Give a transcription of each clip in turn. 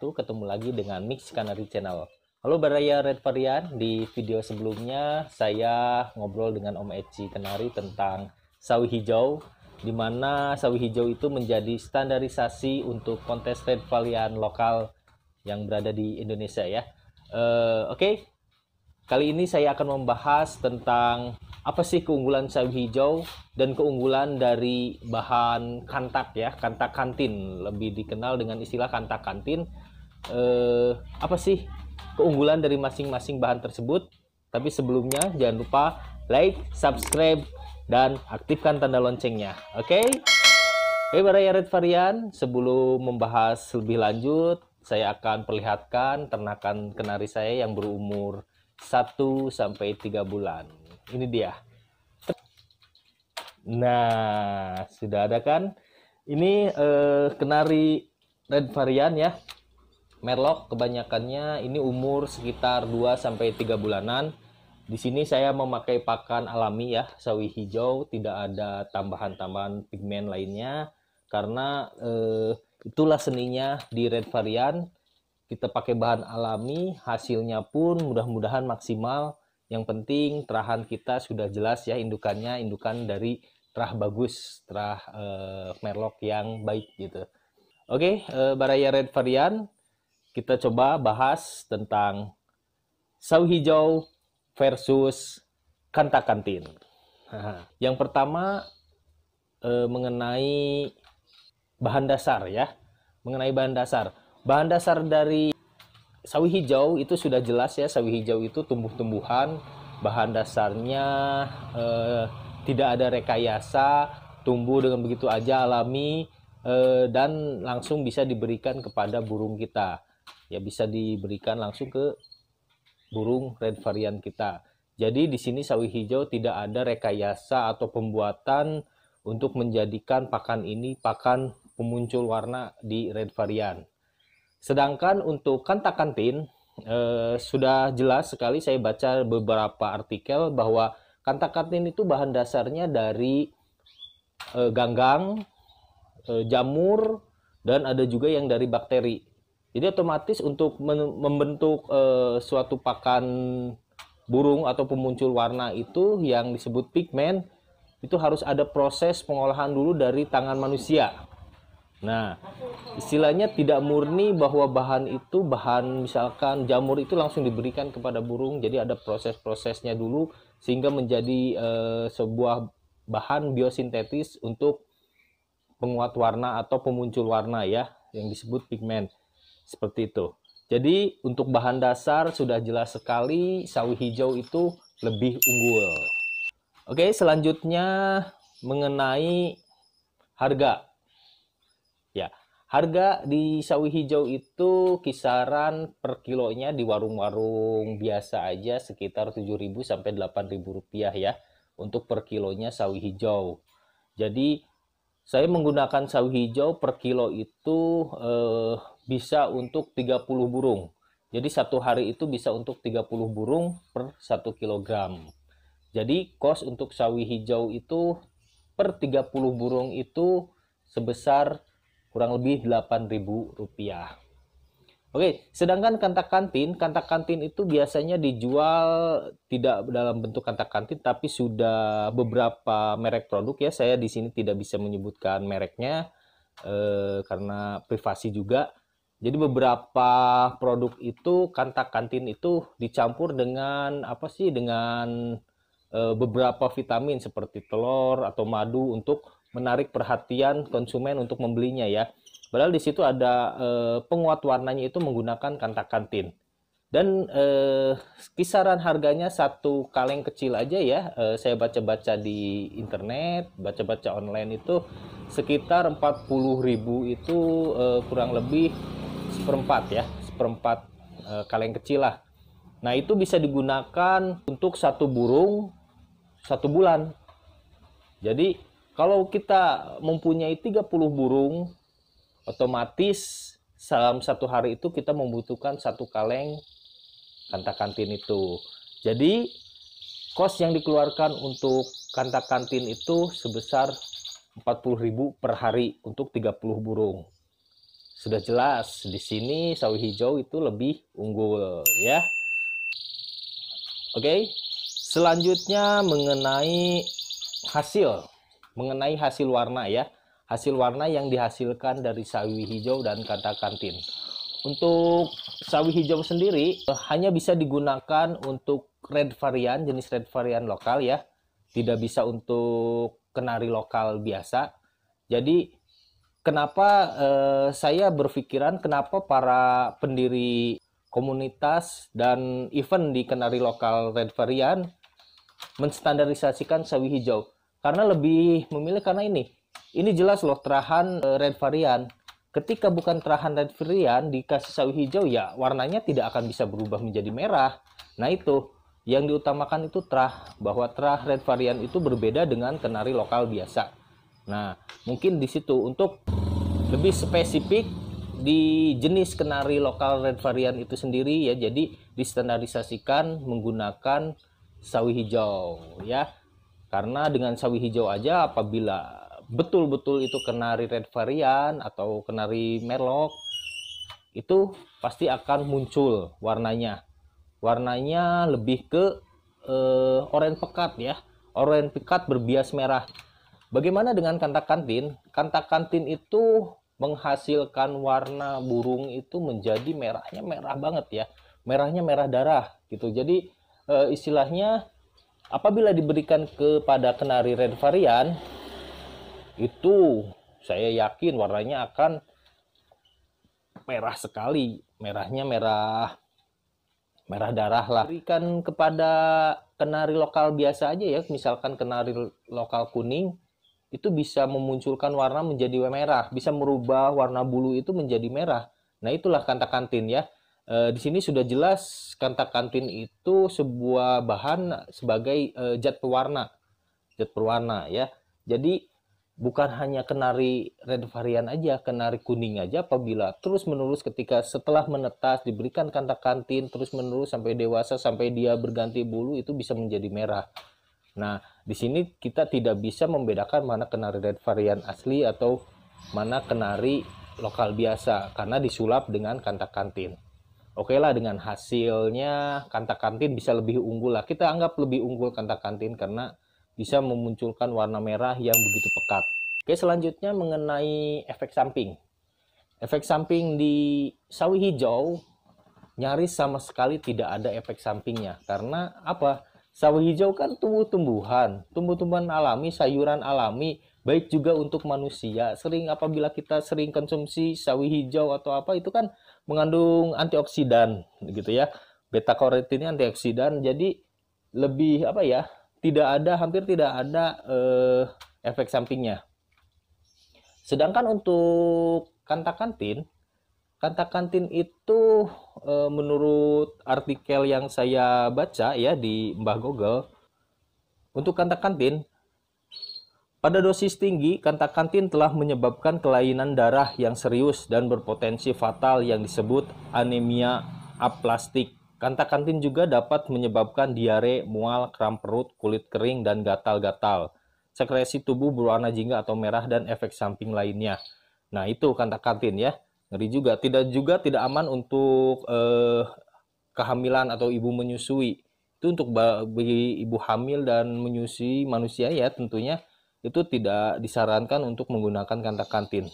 ketemu lagi dengan Mix Canary Channel. Halo Baraya Red Varian, di video sebelumnya saya ngobrol dengan Om Eci Kenari tentang sawi hijau, di mana sawi hijau itu menjadi standarisasi untuk kontes Red Varian lokal yang berada di Indonesia ya. Uh, Oke, okay. Kali ini saya akan membahas tentang apa sih keunggulan sawi hijau dan keunggulan dari bahan kantak ya, kantak kantin lebih dikenal dengan istilah kantak kantin. Eh, apa sih keunggulan dari masing-masing bahan tersebut? Tapi sebelumnya jangan lupa like, subscribe, dan aktifkan tanda loncengnya. Oke? Okay? Oke, Baraya Red Varian, sebelum membahas lebih lanjut, saya akan perlihatkan ternakan kenari saya yang berumur 1 sampai 3 bulan. Ini dia. Nah, sudah ada kan? Ini eh, kenari red varian ya. Merlok kebanyakannya ini umur sekitar 2 sampai 3 bulanan. Di sini saya memakai pakan alami ya, sawi hijau, tidak ada tambahan-tambahan pigmen lainnya karena eh, itulah seninya di red varian kita pakai bahan alami, hasilnya pun mudah-mudahan maksimal. Yang penting terahan kita sudah jelas ya indukannya, indukan dari terah bagus, terah eh, merlok yang baik gitu. Oke, eh, baraya red varian kita coba bahas tentang saw hijau versus kanta kantin. Yang pertama eh, mengenai bahan dasar ya, mengenai bahan dasar Bahan dasar dari sawi hijau itu sudah jelas ya, sawi hijau itu tumbuh-tumbuhan, bahan dasarnya eh, tidak ada rekayasa, tumbuh dengan begitu aja alami eh, dan langsung bisa diberikan kepada burung kita. Ya bisa diberikan langsung ke burung red varian kita. Jadi di sini sawi hijau tidak ada rekayasa atau pembuatan untuk menjadikan pakan ini pakan pemuncul warna di red varian. Sedangkan untuk kantakantin eh, sudah jelas sekali saya baca beberapa artikel bahwa kantakantin itu bahan dasarnya dari eh, ganggang, eh, jamur, dan ada juga yang dari bakteri. Jadi otomatis untuk membentuk eh, suatu pakan burung atau pemuncul warna itu yang disebut pigmen itu harus ada proses pengolahan dulu dari tangan manusia Nah, istilahnya tidak murni bahwa bahan itu bahan misalkan jamur itu langsung diberikan kepada burung, jadi ada proses-prosesnya dulu sehingga menjadi e, sebuah bahan biosintetis untuk penguat warna atau pemuncul warna ya, yang disebut pigmen. Seperti itu. Jadi, untuk bahan dasar sudah jelas sekali sawi hijau itu lebih unggul. Oke, selanjutnya mengenai harga Harga di sawi hijau itu kisaran per kilonya di warung-warung biasa aja sekitar 7.000 sampai 8.000 rupiah ya untuk per kilonya sawi hijau. Jadi saya menggunakan sawi hijau per kilo itu eh, bisa untuk 30 burung. Jadi satu hari itu bisa untuk 30 burung per 1 kilogram. Jadi kos untuk sawi hijau itu per 30 burung itu sebesar kurang lebih 8.000 rupiah. Oke, sedangkan kantak kantin, kantak kantin itu biasanya dijual tidak dalam bentuk kantak kantin, tapi sudah beberapa merek produk ya. Saya di sini tidak bisa menyebutkan mereknya eh, karena privasi juga. Jadi beberapa produk itu kantak kantin itu dicampur dengan apa sih? Dengan eh, beberapa vitamin seperti telur atau madu untuk menarik perhatian konsumen untuk membelinya ya. Padahal di situ ada eh, penguat warnanya itu menggunakan kantak kantin. Dan eh, kisaran harganya satu kaleng kecil aja ya, eh, saya baca-baca di internet, baca-baca online itu sekitar 40 ribu itu eh, kurang lebih seperempat ya, seperempat eh, kaleng kecil lah. Nah itu bisa digunakan untuk satu burung satu bulan. Jadi kalau kita mempunyai 30 burung, otomatis dalam satu hari itu kita membutuhkan satu kaleng kanta kantin itu. Jadi, kos yang dikeluarkan untuk kanta kantin itu sebesar 40.000 per hari untuk 30 burung. Sudah jelas di sini sawi hijau itu lebih unggul ya. Oke. Selanjutnya mengenai hasil mengenai hasil warna ya. Hasil warna yang dihasilkan dari sawi hijau dan kata kantin Untuk sawi hijau sendiri eh, hanya bisa digunakan untuk red varian, jenis red varian lokal ya. Tidak bisa untuk kenari lokal biasa. Jadi kenapa eh, saya berpikiran kenapa para pendiri komunitas dan event di kenari lokal red varian menstandarisasikan sawi hijau. Karena lebih memilih karena ini. Ini jelas loh terahan eh, red varian. Ketika bukan terahan red varian dikasih sawi hijau ya warnanya tidak akan bisa berubah menjadi merah. Nah itu yang diutamakan itu terah bahwa terah red varian itu berbeda dengan kenari lokal biasa. Nah, mungkin di situ untuk lebih spesifik di jenis kenari lokal red varian itu sendiri ya jadi distandarisasikan menggunakan sawi hijau ya. Karena dengan sawi hijau aja apabila betul-betul itu kenari red varian atau kenari merlok itu pasti akan muncul warnanya. Warnanya lebih ke eh, oranye pekat ya. Oranye pekat berbias merah. Bagaimana dengan kanta kantin? Kanta kantin itu menghasilkan warna burung itu menjadi merahnya merah banget ya. Merahnya merah darah gitu. Jadi eh, istilahnya Apabila diberikan kepada kenari red varian, itu saya yakin warnanya akan merah sekali. Merahnya merah merah darah lah. Berikan kepada kenari lokal biasa aja ya, misalkan kenari lokal kuning itu bisa memunculkan warna menjadi merah, bisa merubah warna bulu itu menjadi merah. Nah, itulah kantakantin ya e, di sini sudah jelas kanta kantin itu sebuah bahan sebagai e, zat pewarna, zat pewarna ya. Jadi bukan hanya kenari red varian aja, kenari kuning aja apabila terus menerus ketika setelah menetas diberikan kanta kantin terus menerus sampai dewasa sampai dia berganti bulu itu bisa menjadi merah. Nah, di sini kita tidak bisa membedakan mana kenari red varian asli atau mana kenari lokal biasa karena disulap dengan kanta kantin oke okay lah dengan hasilnya kanta kantin bisa lebih unggul lah kita anggap lebih unggul kanta kantin karena bisa memunculkan warna merah yang begitu pekat oke selanjutnya mengenai efek samping efek samping di sawi hijau nyaris sama sekali tidak ada efek sampingnya karena apa sawi hijau kan tumbuh-tumbuhan tumbuh-tumbuhan alami sayuran alami baik juga untuk manusia sering apabila kita sering konsumsi sawi hijau atau apa itu kan mengandung antioksidan gitu ya. Beta karotin ini antioksidan jadi lebih apa ya? Tidak ada hampir tidak ada eh, efek sampingnya. Sedangkan untuk kantakantin, kantakantin itu eh, menurut artikel yang saya baca ya di Mbah Google, untuk kantakantin pada dosis tinggi, kantakantin telah menyebabkan kelainan darah yang serius dan berpotensi fatal yang disebut anemia aplastik. Kantakantin juga dapat menyebabkan diare, mual, kram perut, kulit kering, dan gatal-gatal. Sekresi tubuh berwarna jingga atau merah dan efek samping lainnya. Nah itu kantakantin ya, ngeri juga. Tidak juga tidak aman untuk eh, kehamilan atau ibu menyusui. Itu untuk bagi ibu hamil dan menyusui manusia ya tentunya itu tidak disarankan untuk menggunakan kantak kantin.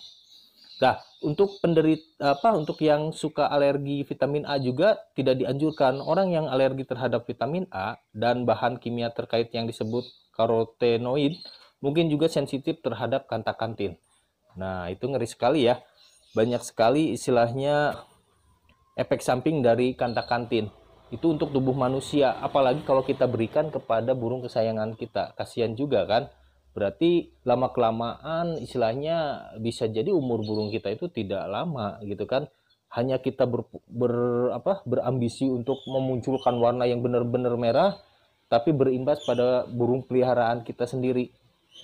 Nah, untuk penderita apa untuk yang suka alergi vitamin A juga tidak dianjurkan. Orang yang alergi terhadap vitamin A dan bahan kimia terkait yang disebut karotenoid mungkin juga sensitif terhadap kantakantin. Nah, itu ngeri sekali ya. Banyak sekali istilahnya efek samping dari kantakantin. Itu untuk tubuh manusia, apalagi kalau kita berikan kepada burung kesayangan kita. Kasihan juga kan? berarti lama kelamaan istilahnya bisa jadi umur burung kita itu tidak lama gitu kan hanya kita ber, ber apa berambisi untuk memunculkan warna yang benar-benar merah tapi berimbas pada burung peliharaan kita sendiri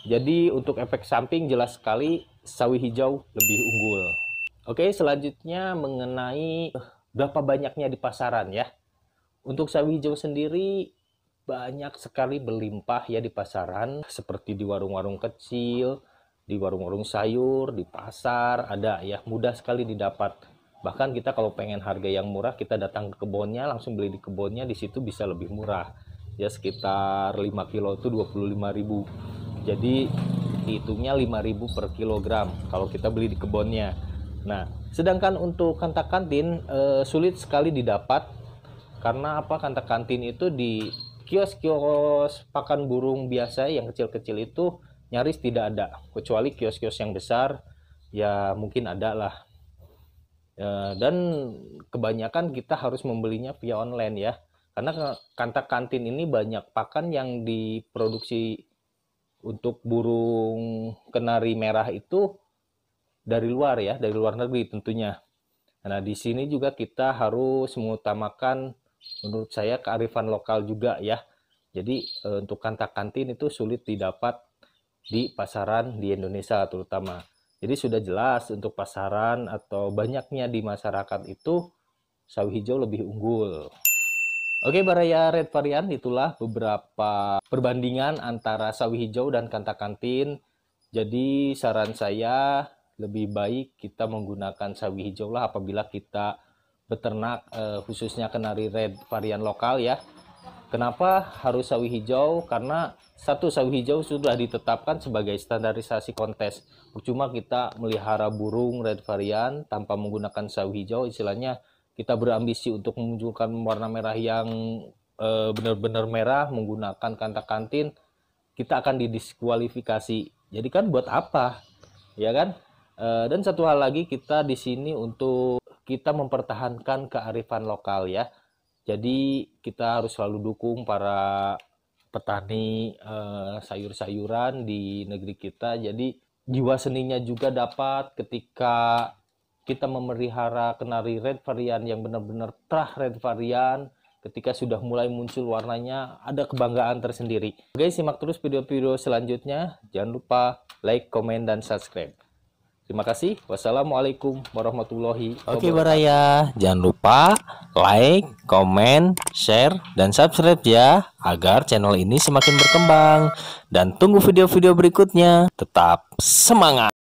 jadi untuk efek samping jelas sekali sawi hijau lebih unggul oke selanjutnya mengenai eh, berapa banyaknya di pasaran ya untuk sawi hijau sendiri banyak sekali berlimpah ya di pasaran seperti di warung-warung kecil, di warung-warung sayur, di pasar ada ya mudah sekali didapat. Bahkan kita kalau pengen harga yang murah kita datang ke kebunnya langsung beli di kebunnya di situ bisa lebih murah. Ya sekitar 5 kilo itu 25.000. Jadi hitungnya 5.000 per kilogram kalau kita beli di kebunnya. Nah, sedangkan untuk kantak kantin e, sulit sekali didapat karena apa kantak kantin itu di kios-kios pakan burung biasa yang kecil-kecil itu nyaris tidak ada kecuali kios-kios yang besar ya mungkin ada lah ya, dan kebanyakan kita harus membelinya via online ya karena kanta kantin ini banyak pakan yang diproduksi untuk burung kenari merah itu dari luar ya dari luar negeri tentunya nah di sini juga kita harus mengutamakan menurut saya kearifan lokal juga ya. Jadi eh, untuk kanta-kantin itu sulit didapat di pasaran di Indonesia terutama. Jadi sudah jelas untuk pasaran atau banyaknya di masyarakat itu sawi hijau lebih unggul. Oke Baraya Red Varian itulah beberapa perbandingan antara sawi hijau dan kanta-kantin. Jadi saran saya lebih baik kita menggunakan sawi hijau lah apabila kita beternak eh, khususnya kenari red varian lokal ya. Kenapa harus sawi hijau? Karena satu sawi hijau sudah ditetapkan sebagai standarisasi kontes. Percuma kita melihara burung red varian tanpa menggunakan sawi hijau, istilahnya kita berambisi untuk memunculkan warna merah yang eh, benar-benar merah menggunakan kanta kantin, kita akan didiskualifikasi. Jadi kan buat apa? Ya kan? E, dan satu hal lagi kita di sini untuk kita mempertahankan kearifan lokal ya. Jadi kita harus selalu dukung para petani eh, sayur-sayuran di negeri kita. Jadi jiwa seninya juga dapat ketika kita memelihara kenari red varian yang benar-benar terah red varian ketika sudah mulai muncul warnanya ada kebanggaan tersendiri. Oke, simak terus video-video selanjutnya. Jangan lupa like, komen, dan subscribe. Terima kasih. Wassalamualaikum warahmatullahi wabarakatuh. Oke, Baraya. Jangan lupa like, komen, share, dan subscribe ya agar channel ini semakin berkembang. Dan tunggu video-video berikutnya. Tetap semangat.